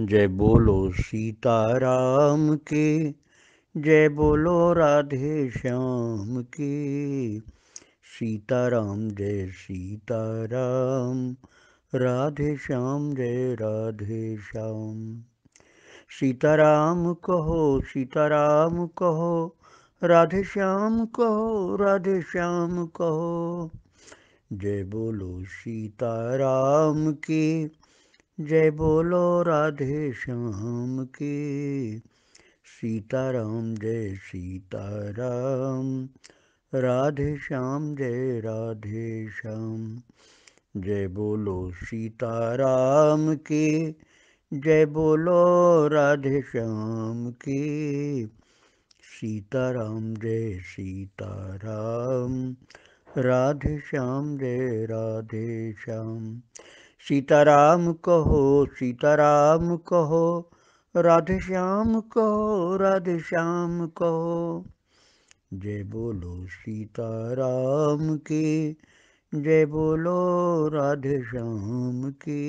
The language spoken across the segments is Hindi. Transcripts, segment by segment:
जय बोलो सीता राम के जय बोलो राधे श्याम के सीताराम जय सीता राम राधे श्याम जय राधे श्याम सीता राम कहो सीता राम कहो राधे श्याम कहो राधे श्याम कहो जय बोलो सीता राम की जय बोलो राधे श्याम की सीताराम जय सीताराम राधे श्याम जय राधे श्याम जय बोलो सीताराम की जय बोलो राधे श्याम की सीताराम जय सीताराम राधे श्याम जय राधे श्याम सीताराम कहो सीताराम कहो राधे श्याम कहो राधे श्याम कहो जय बोलो सीताराम की जय बोलो राधे श्याम की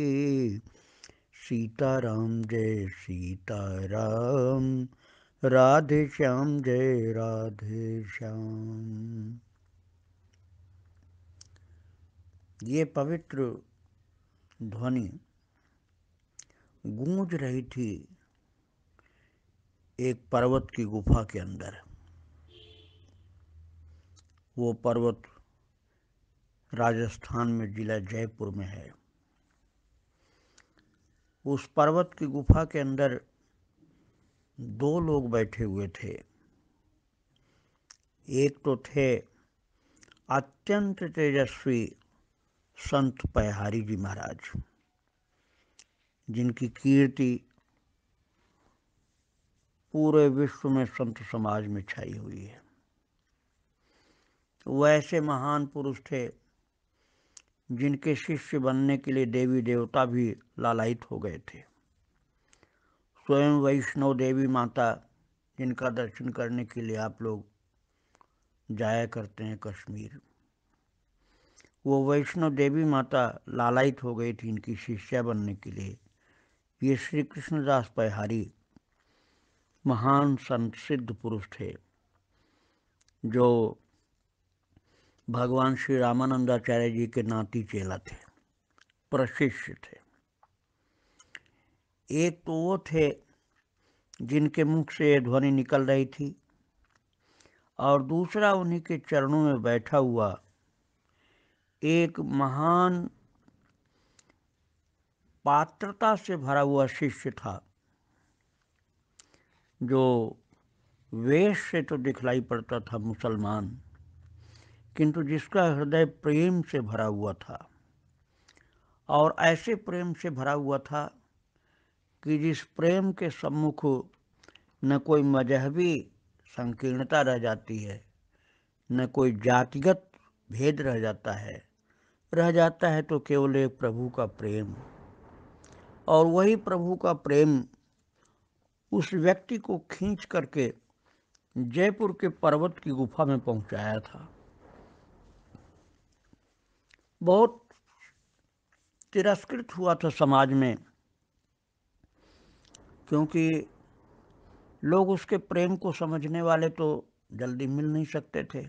सीताराम जय सीताराम राधे श्याम जय राधे श्याम ये पवित्र ध्वनि गूंज रही थी एक पर्वत की गुफा के अंदर वो पर्वत राजस्थान में जिला जयपुर में है उस पर्वत की गुफा के अंदर दो लोग बैठे हुए थे एक तो थे अत्यंत तेजस्वी संत पयहारी जी महाराज जिनकी कीर्ति पूरे विश्व में संत समाज में छाई हुई है वैसे महान पुरुष थे जिनके शिष्य बनने के लिए देवी देवता भी लालायित हो गए थे स्वयं वैष्णव देवी माता जिनका दर्शन करने के लिए आप लोग जाया करते हैं कश्मीर वो वैष्णो देवी माता लालायित हो गई थी इनकी शिष्या बनने के लिए ये श्री कृष्णदास परिहारी महान संत सिद्ध पुरुष थे जो भगवान श्री रामानंदाचार्य जी के नाती चेला थे प्रशिष्य थे एक तो वो थे जिनके मुख से ये ध्वनि निकल रही थी और दूसरा उन्हीं के चरणों में बैठा हुआ एक महान पात्रता से भरा हुआ शिष्य था जो वेश से तो दिखलाई पड़ता था मुसलमान किंतु जिसका हृदय प्रेम से भरा हुआ था और ऐसे प्रेम से भरा हुआ था कि जिस प्रेम के सम्मुख न कोई मजहबी संकीर्णता रह जाती है न कोई जातिगत भेद रह जाता है रह जाता है तो केवल एक प्रभु का प्रेम और वही प्रभु का प्रेम उस व्यक्ति को खींच करके जयपुर के पर्वत की गुफा में पहुंचाया था बहुत तिरस्कृत हुआ था समाज में क्योंकि लोग उसके प्रेम को समझने वाले तो जल्दी मिल नहीं सकते थे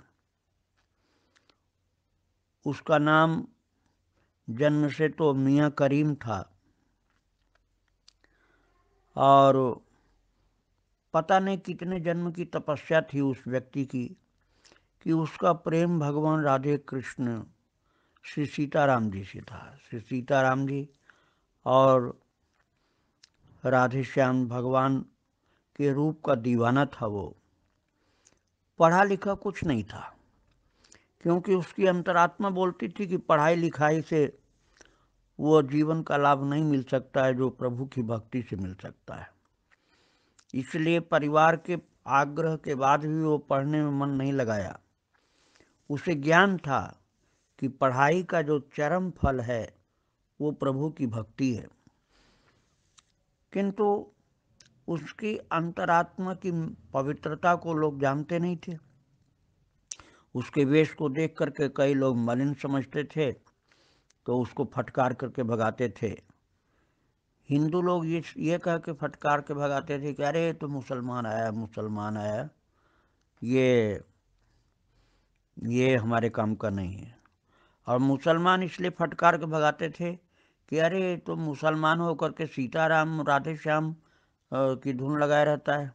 उसका नाम जन्म से तो मियाँ करीम था और पता नहीं कितने जन्म की तपस्या थी उस व्यक्ति की कि उसका प्रेम भगवान राधे कृष्ण श्री सीताराम जी से था श्री सीताराम जी और राधे श्याम भगवान के रूप का दीवाना था वो पढ़ा लिखा कुछ नहीं था क्योंकि उसकी अंतरात्मा बोलती थी कि पढ़ाई लिखाई से वो जीवन का लाभ नहीं मिल सकता है जो प्रभु की भक्ति से मिल सकता है इसलिए परिवार के आग्रह के बाद भी वो पढ़ने में मन नहीं लगाया उसे ज्ञान था कि पढ़ाई का जो चरम फल है वो प्रभु की भक्ति है किंतु उसकी अंतरात्मा की पवित्रता को लोग जानते नहीं थे उसके वेश को देख करके कई लोग मलिन समझते थे तो उसको फटकार करके भगाते थे हिंदू लोग ये ये कह के फटकार के भगाते थे कि अरे तो मुसलमान आया मुसलमान आया ये ये हमारे काम का नहीं है और मुसलमान इसलिए फटकार के भगाते थे कि अरे तो मुसलमान होकर के सीताराम राधे श्याम की धुन लगाए रहता है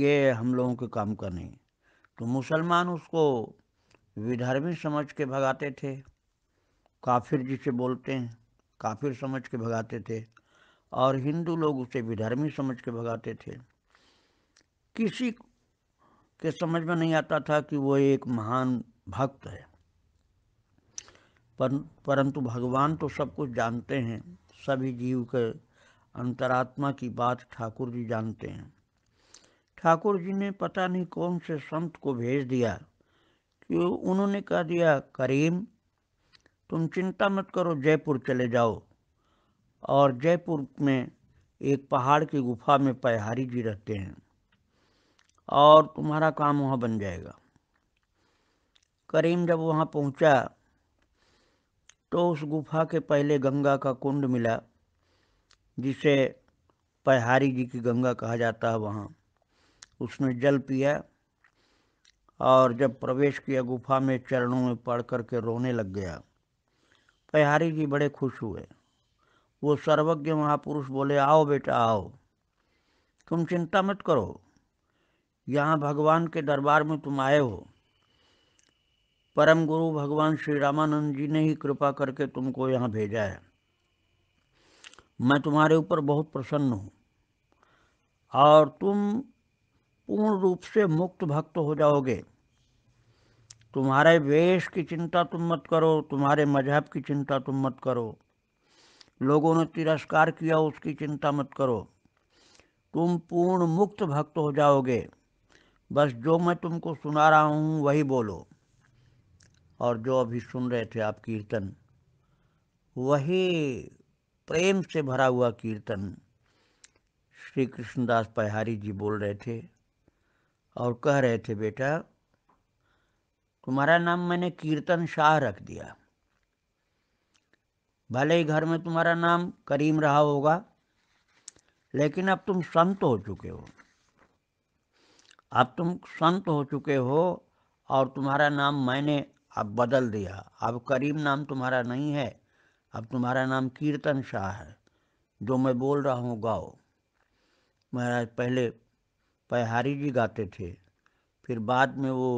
ये हम लोगों के काम का नहीं तो मुसलमान उसको विधर्मी समझ के भगाते थे काफिर जिसे बोलते हैं काफिर समझ के भगाते थे और हिंदू लोग उसे विधर्मी समझ के भगाते थे किसी के समझ में नहीं आता था कि वो एक महान भक्त है पर, परंतु भगवान तो सब कुछ जानते हैं सभी जीव के अंतरात्मा की बात ठाकुर जी जानते हैं ठाकुर जी ने पता नहीं कौन से संत को भेज दिया कि उन्होंने कह दिया करीम तुम चिंता मत करो जयपुर चले जाओ और जयपुर में एक पहाड़ की गुफा में पहारी जी रहते हैं और तुम्हारा काम वहाँ बन जाएगा करीम जब वहाँ पहुँचा तो उस गुफा के पहले गंगा का कुंड मिला जिसे पहारी जी की गंगा कहा जाता है वहाँ उसने जल पिया और जब प्रवेश किया गुफा में चरणों में पड़ करके रोने लग गया प्यारी जी बड़े खुश हुए वो सर्वज्ञ महापुरुष बोले आओ बेटा आओ तुम चिंता मत करो यहाँ भगवान के दरबार में तुम आए हो परम गुरु भगवान श्री रामानंद जी ने ही कृपा करके तुमको यहाँ भेजा है मैं तुम्हारे ऊपर बहुत प्रसन्न हूँ और तुम पूर्ण रूप से मुक्त भक्त हो जाओगे तुम्हारे वेश की चिंता तुम मत करो तुम्हारे मजहब की चिंता तुम मत करो लोगों ने तिरस्कार किया उसकी चिंता मत करो तुम पूर्ण मुक्त भक्त हो जाओगे बस जो मैं तुमको सुना रहा हूँ वही बोलो और जो अभी सुन रहे थे आप कीर्तन वही प्रेम से भरा हुआ कीर्तन श्री कृष्णदास पहारी जी बोल रहे थे और कह रहे थे बेटा तुम्हारा नाम मैंने कीर्तन शाह रख दिया भले ही घर में तुम्हारा नाम करीम रहा होगा लेकिन अब तुम संत हो चुके हो अब तुम संत हो चुके हो और तुम्हारा नाम मैंने अब बदल दिया अब करीम नाम तुम्हारा नहीं है अब तुम्हारा नाम कीर्तन शाह है जो मैं बोल रहा हूँ गाओ महाराज पहले पहारी जी गाते थे फिर बाद में वो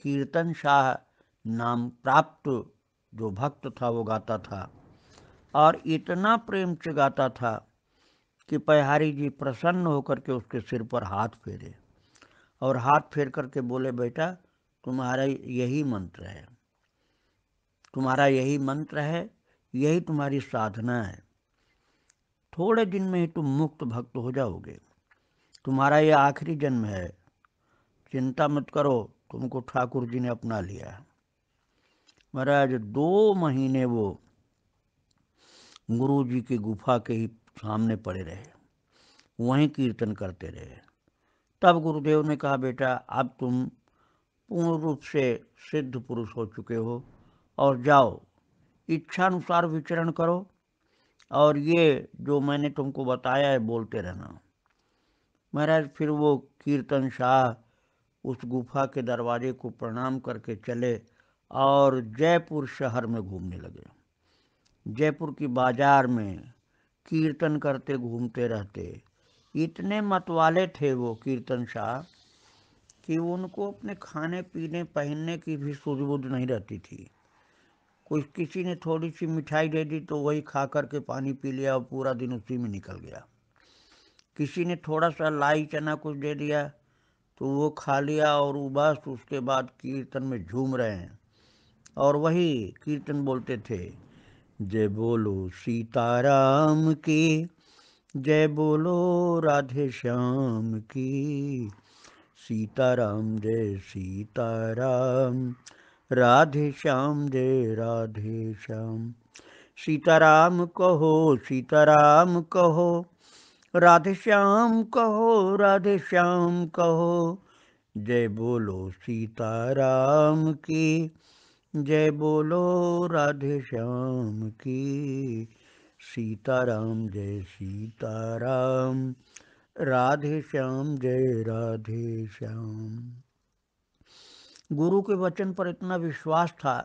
कीर्तन शाह नाम प्राप्त जो भक्त था वो गाता था और इतना प्रेम से गाता था कि पहारी जी प्रसन्न होकर के उसके सिर पर हाथ फेरे और हाथ फेर करके बोले बेटा तुम्हारा यही मंत्र है तुम्हारा यही मंत्र है यही तुम्हारी साधना है थोड़े दिन में ही तुम मुक्त भक्त हो जाओगे तुम्हारा ये आखिरी जन्म है चिंता मत करो तुमको ठाकुर जी ने अपना लिया महाराज दो महीने वो गुरु जी की गुफा के ही सामने पड़े रहे वहीं कीर्तन करते रहे तब गुरुदेव ने कहा बेटा अब तुम पूर्ण रूप से सिद्ध पुरुष हो चुके हो और जाओ इच्छानुसार विचरण करो और ये जो मैंने तुमको बताया है बोलते रहना महाराज फिर वो कीर्तन शाह उस गुफा के दरवाजे को प्रणाम करके चले और जयपुर शहर में घूमने लगे जयपुर की बाजार में कीर्तन करते घूमते रहते इतने मतवाले थे वो कीर्तन शाह कि उनको अपने खाने पीने पहनने की भी सूझबूझ नहीं रहती थी कुछ किसी ने थोड़ी सी मिठाई दे दी तो वही खा करके पानी पी लिया और पूरा दिन उसी में निकल गया किसी ने थोड़ा सा लाई चना कुछ दे दिया तो वो खा लिया और वो बस उसके बाद कीर्तन में झूम रहे हैं और वही कीर्तन बोलते थे जय बोलो सीताराम की जय बोलो राधे श्याम की सीताराम जय सीताराम राधे श्याम जय राधे श्याम सीताराम कहो सीताराम कहो राधे श्याम कहो राधे श्याम कहो जय बोलो सीता राम की जय बोलो राधे श्याम की सीता राम जय सीता राम राधे श्याम जय राधे श्याम गुरु के वचन पर इतना विश्वास था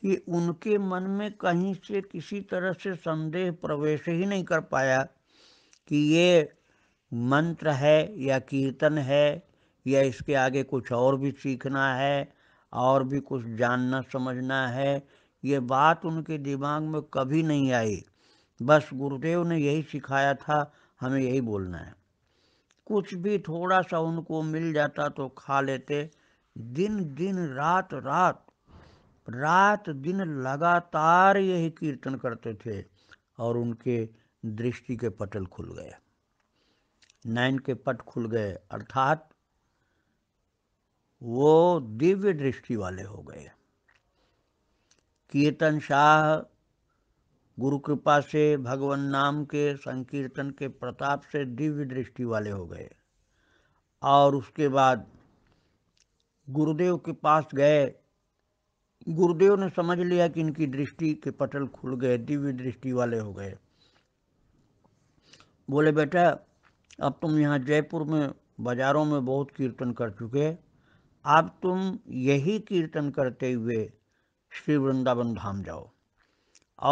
कि उनके मन में कहीं से किसी तरह से संदेह प्रवेश ही नहीं कर पाया कि ये मंत्र है या कीर्तन है या इसके आगे कुछ और भी सीखना है और भी कुछ जानना समझना है ये बात उनके दिमाग में कभी नहीं आई बस गुरुदेव ने यही सिखाया था हमें यही बोलना है कुछ भी थोड़ा सा उनको मिल जाता तो खा लेते दिन दिन रात रात रात दिन लगातार यही कीर्तन करते थे और उनके दृष्टि के पटल खुल गए नैन के पट खुल गए अर्थात वो दिव्य दृष्टि वाले हो गए कीर्तन शाह गुरु कृपा से भगवान नाम के संकीर्तन के प्रताप से दिव्य दृष्टि वाले हो गए और उसके बाद गुरुदेव के पास गए गुरुदेव ने समझ लिया कि इनकी दृष्टि के पटल खुल गए दिव्य दृष्टि वाले हो गए बोले बेटा अब तुम यहाँ जयपुर में बाज़ारों में बहुत कीर्तन कर चुके अब तुम यही कीर्तन करते हुए श्री वृंदावन धाम जाओ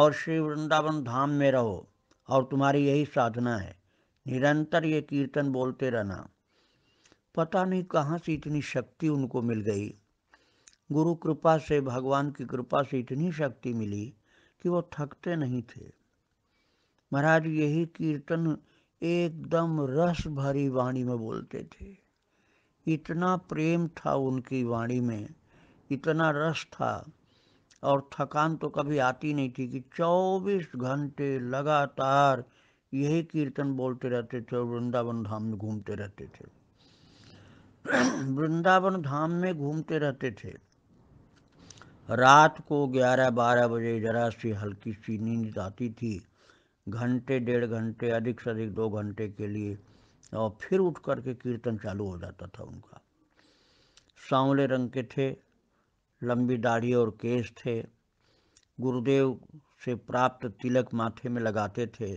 और श्री वृंदावन धाम में रहो और तुम्हारी यही साधना है निरंतर ये कीर्तन बोलते रहना पता नहीं कहाँ से इतनी शक्ति उनको मिल गई गुरु कृपा से भगवान की कृपा से इतनी शक्ति मिली कि वो थकते नहीं थे महाराज यही कीर्तन एकदम रस भरी वाणी में बोलते थे इतना प्रेम था उनकी वाणी में इतना रस था और थकान तो कभी आती नहीं थी कि 24 घंटे लगातार यही कीर्तन बोलते रहते थे और वृंदावन धाम में घूमते रहते थे वृंदावन धाम में घूमते रहते थे रात को 11-12 बजे जरा सी हल्की सी नींद आती थी घंटे डेढ़ घंटे अधिक से अधिक दो घंटे के लिए और फिर उठ करके कीर्तन चालू हो जाता था उनका सांवले रंग के थे लंबी दाढ़ी और केस थे गुरुदेव से प्राप्त तिलक माथे में लगाते थे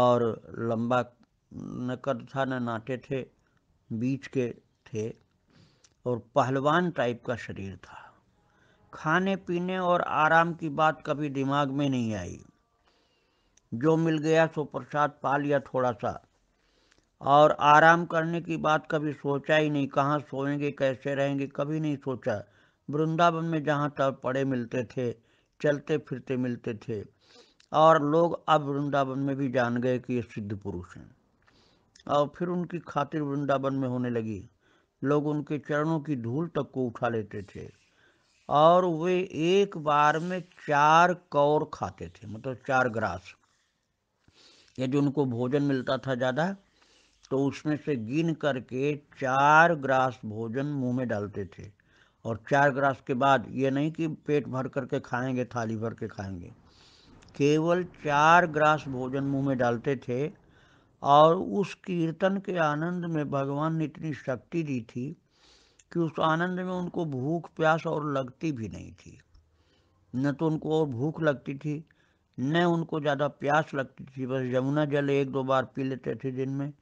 और लंबा न कद था न नाटे थे बीच के थे और पहलवान टाइप का शरीर था खाने पीने और आराम की बात कभी दिमाग में नहीं आई जो मिल गया सो प्रसाद पा लिया थोड़ा सा और आराम करने की बात कभी सोचा ही नहीं कहाँ सोएंगे कैसे रहेंगे कभी नहीं सोचा वृंदावन में जहाँ तक पड़े मिलते थे चलते फिरते मिलते थे और लोग अब वृंदावन में भी जान गए कि ये सिद्ध पुरुष हैं और फिर उनकी खातिर वृंदावन में होने लगी लोग उनके चरणों की धूल तक को उठा लेते थे और वे एक बार में चार कौर खाते थे मतलब चार ग्रास यदि उनको भोजन मिलता था ज़्यादा तो उसमें से गिन करके चार ग्रास भोजन मुंह में डालते थे और चार ग्रास के बाद ये नहीं कि पेट भर करके खाएंगे थाली भर के खाएंगे केवल चार ग्रास भोजन मुंह में डालते थे और उस कीर्तन के आनंद में भगवान ने इतनी शक्ति दी थी कि उस आनंद में उनको भूख प्यास और लगती भी नहीं थी न तो उनको और भूख लगती थी न उनको ज़्यादा प्यास लगती थी बस यमुना जल एक दो बार पी लेते थे दिन में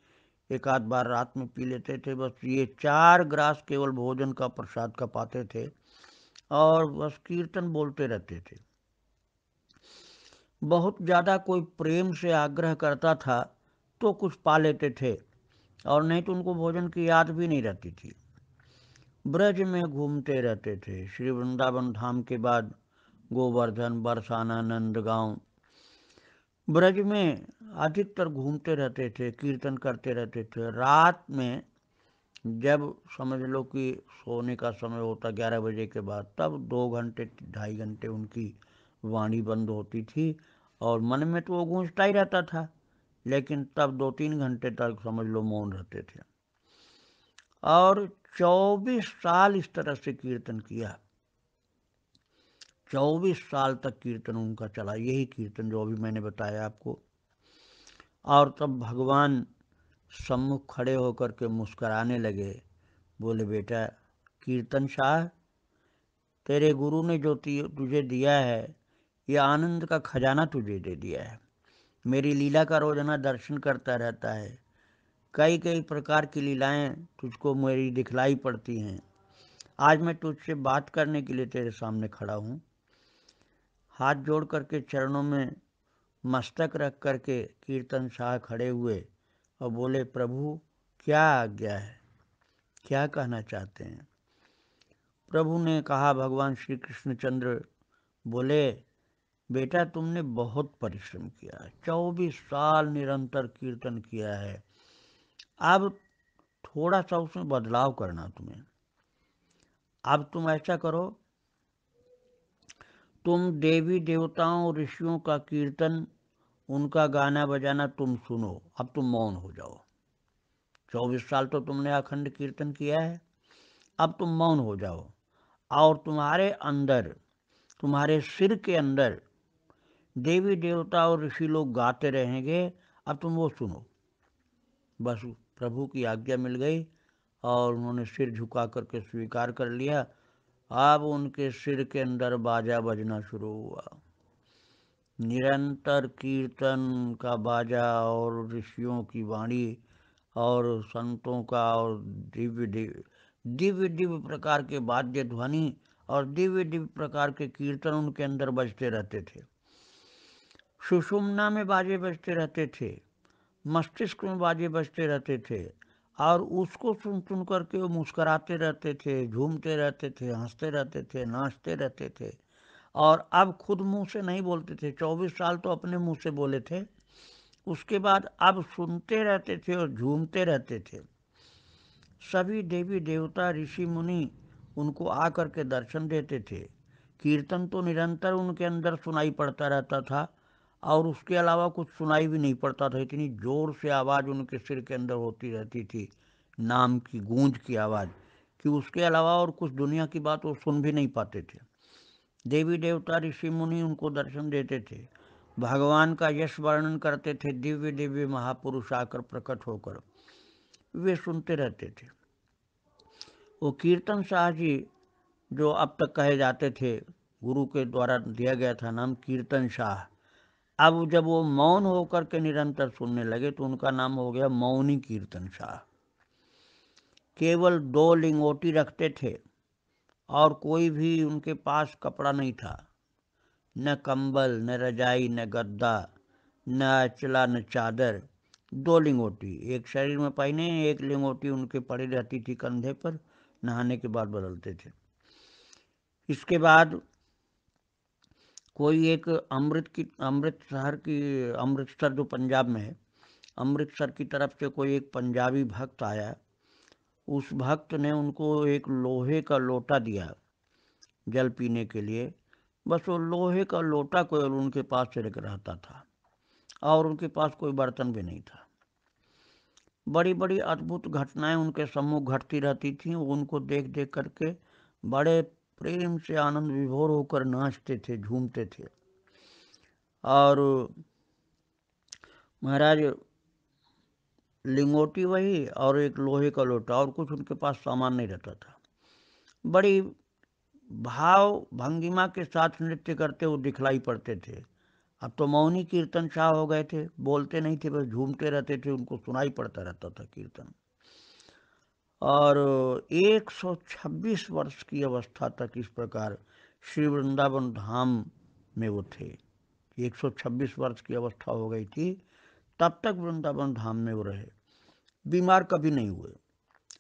एक आध बार रात में पी लेते थे बस ये चार ग्रास केवल भोजन का प्रसाद का पाते थे और बस कीर्तन बोलते रहते थे बहुत ज़्यादा कोई प्रेम से आग्रह करता था तो कुछ पा लेते थे और नहीं तो उनको भोजन की याद भी नहीं रहती थी ब्रज में घूमते रहते थे श्री वृंदावन धाम के बाद गोवर्धन बरसाना नंदगांव ब्रज में अधिकतर घूमते रहते थे कीर्तन करते रहते थे रात में जब समझ लो कि सोने का समय होता ग्यारह बजे के बाद तब दो घंटे ढाई घंटे उनकी वाणी बंद होती थी और मन में तो वो गूंजता ही रहता था लेकिन तब दो तीन घंटे तक समझ लो मौन रहते थे और चौबीस साल इस तरह से कीर्तन किया चौबीस साल तक कीर्तन उनका चला यही कीर्तन जो अभी मैंने बताया आपको और तब भगवान सम्मुख खड़े होकर के मुस्कराने लगे बोले बेटा कीर्तन शाह तेरे गुरु ने जो तुझे दिया है ये आनंद का खजाना तुझे दे दिया है मेरी लीला का रोजाना दर्शन करता रहता है कई कई प्रकार की लीलाएं तुझको मेरी दिखलाई पड़ती हैं आज मैं तुझसे बात करने के लिए तेरे सामने खड़ा हूँ हाथ जोड़ करके चरणों में मस्तक रख करके कीर्तन शाह खड़े हुए और बोले प्रभु क्या आज्ञा है क्या कहना चाहते हैं प्रभु ने कहा भगवान श्री कृष्णचंद्र बोले बेटा तुमने बहुत परिश्रम किया चौबीस साल निरंतर कीर्तन किया है अब थोड़ा सा उसमें बदलाव करना तुम्हें अब तुम ऐसा करो तुम देवी देवताओं ऋषियों का कीर्तन उनका गाना बजाना तुम सुनो अब तुम मौन हो जाओ चौबीस साल तो तुमने अखंड कीर्तन किया है अब तुम मौन हो जाओ और तुम्हारे अंदर तुम्हारे सिर के अंदर देवी देवता और ऋषि लोग गाते रहेंगे अब तुम वो सुनो बस प्रभु की आज्ञा मिल गई और उन्होंने सिर झुका करके स्वीकार कर लिया अब उनके सिर के अंदर बाजा बजना शुरू हुआ निरंतर कीर्तन का बाजा और ऋषियों की वाणी और संतों का और दिव्य दिव्य दिव्य दिव्य प्रकार के वाद्य ध्वनि और दिव्य दिव्य प्रकार के कीर्तन उनके अंदर बजते रहते थे सुषुम्ना में बाजे बजते रहते थे मस्तिष्क में बाजे बजते रहते थे और उसको सुन सुन करके वो मुस्कराते रहते थे झूमते रहते थे हंसते रहते थे नाचते रहते थे और अब खुद मुंह से नहीं बोलते थे चौबीस साल तो अपने मुंह से बोले थे उसके बाद अब सुनते रहते थे और झूमते रहते थे सभी देवी देवता ऋषि मुनि उनको आकर के दर्शन देते थे कीर्तन तो निरंतर उनके अंदर सुनाई पड़ता रहता था और उसके अलावा कुछ सुनाई भी नहीं पड़ता था इतनी ज़ोर से आवाज़ उनके सिर के अंदर होती रहती थी नाम की गूंज की आवाज़ कि उसके अलावा और कुछ दुनिया की बात वो सुन भी नहीं पाते थे देवी देवता ऋषि मुनि उनको दर्शन देते थे भगवान का यश वर्णन करते थे दिव्य दिव्य महापुरुष आकर प्रकट होकर वे सुनते रहते थे वो कीर्तन शाह जी जो अब तक कहे जाते थे गुरु के द्वारा दिया गया था नाम कीर्तन शाह अब जब वो मौन होकर के निरंतर सुनने लगे तो उनका नाम हो गया मौनी कीर्तन शाह केवल दो लिंगोटी रखते थे और कोई भी उनके पास कपड़ा नहीं था न कंबल न रजाई न गद्दा न अचला न चादर दो लिंगोटी एक शरीर में पहने एक लिंगोटी उनके पड़ी रहती थी कंधे पर नहाने के बाद बदलते थे इसके बाद कोई एक अमृत की अमृत शहर की अमृतसर जो पंजाब में है अमृतसर की तरफ से कोई एक पंजाबी भक्त आया उस भक्त ने उनको एक लोहे का लोटा दिया जल पीने के लिए बस वो लोहे का लोटा कोई उनके पास से रहता था और उनके पास कोई बर्तन भी नहीं था बड़ी बड़ी अद्भुत घटनाएं उनके सम्मुख घटती रहती थी उनको देख देख करके बड़े प्रेम से आनंद विभोर होकर नाचते थे झूमते थे और महाराज लिंगोटी वही और एक लोहे का लोटा और कुछ उनके पास सामान नहीं रहता था बड़ी भाव भंगिमा के साथ नृत्य करते हुए दिखलाई पड़ते थे अब तो मौनी कीर्तन शाह हो गए थे बोलते नहीं थे बस झूमते रहते थे उनको सुनाई पड़ता रहता था कीर्तन और 126 वर्ष की अवस्था तक इस प्रकार श्री वृंदावन धाम में वो थे 126 वर्ष की अवस्था हो गई थी तब तक वृंदावन धाम में वो रहे बीमार कभी नहीं हुए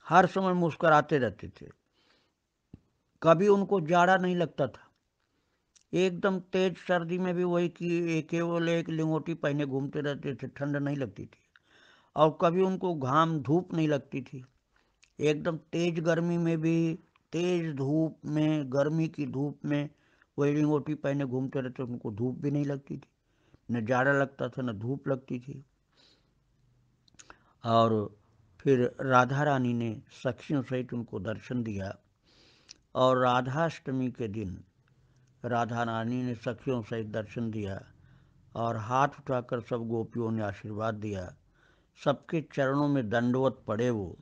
हर समय मुस्कराते रहते थे कभी उनको जाड़ा नहीं लगता था एकदम तेज सर्दी में भी वही कि केवल एक लिंगोटी पहने घूमते रहते थे ठंड नहीं लगती थी और कभी उनको घाम धूप नहीं लगती थी एकदम तेज गर्मी में भी तेज धूप में गर्मी की धूप में वेडिंग ओटी पहने घूमते रहते उनको धूप भी नहीं लगती थी न जाड़ा लगता था न धूप लगती थी और फिर राधा रानी ने सखियों सहित उनको दर्शन दिया और राधाष्टमी के दिन राधा रानी ने सखियों सहित दर्शन दिया और हाथ उठाकर सब गोपियों ने आशीर्वाद दिया सबके चरणों में दंडवत पड़े वो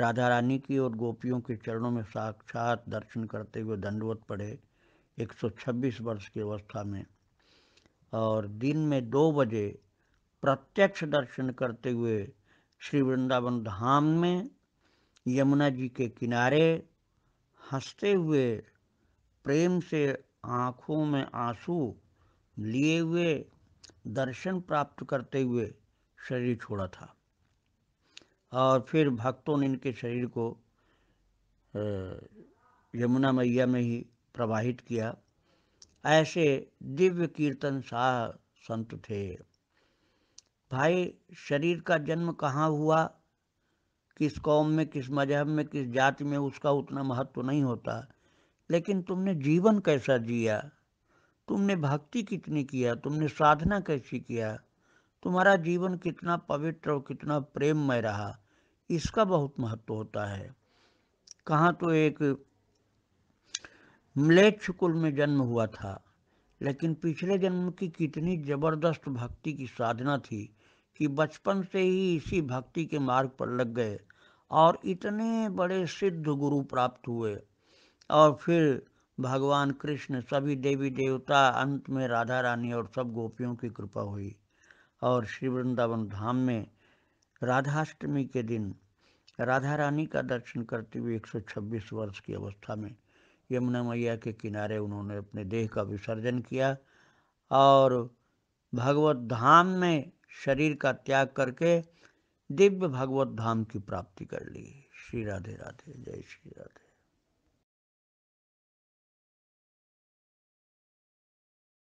राधा रानी की और गोपियों के चरणों में साक्षात दर्शन करते हुए दंडवत पढ़े 126 वर्ष की अवस्था में और दिन में दो बजे प्रत्यक्ष दर्शन करते हुए श्री वृंदावन धाम में यमुना जी के किनारे हंसते हुए प्रेम से आँखों में आंसू लिए हुए दर्शन प्राप्त करते हुए शरीर छोड़ा था और फिर भक्तों ने इनके शरीर को यमुना मैया में ही प्रवाहित किया ऐसे दिव्य कीर्तन शाह संत थे भाई शरीर का जन्म कहाँ हुआ किस कौम में किस मजहब में किस जाति में उसका उतना महत्व नहीं होता लेकिन तुमने जीवन कैसा जिया तुमने भक्ति कितनी किया तुमने साधना कैसी किया तुम्हारा जीवन कितना पवित्र और कितना प्रेममय रहा इसका बहुत महत्व होता है कहाँ तो एक मलेच्छ कुल में जन्म हुआ था लेकिन पिछले जन्म की कितनी जबरदस्त भक्ति की साधना थी कि बचपन से ही इसी भक्ति के मार्ग पर लग गए और इतने बड़े सिद्ध गुरु प्राप्त हुए और फिर भगवान कृष्ण सभी देवी देवता अंत में राधा रानी और सब गोपियों की कृपा हुई और श्री वृंदावन धाम में राधाष्टमी के दिन राधा रानी का दर्शन करते हुए 126 वर्ष की अवस्था में यमुना मैया के किनारे उन्होंने अपने देह का विसर्जन किया और भगवत धाम में शरीर का त्याग करके दिव्य भगवत धाम की प्राप्ति कर ली श्री राधे राधे जय श्री राधे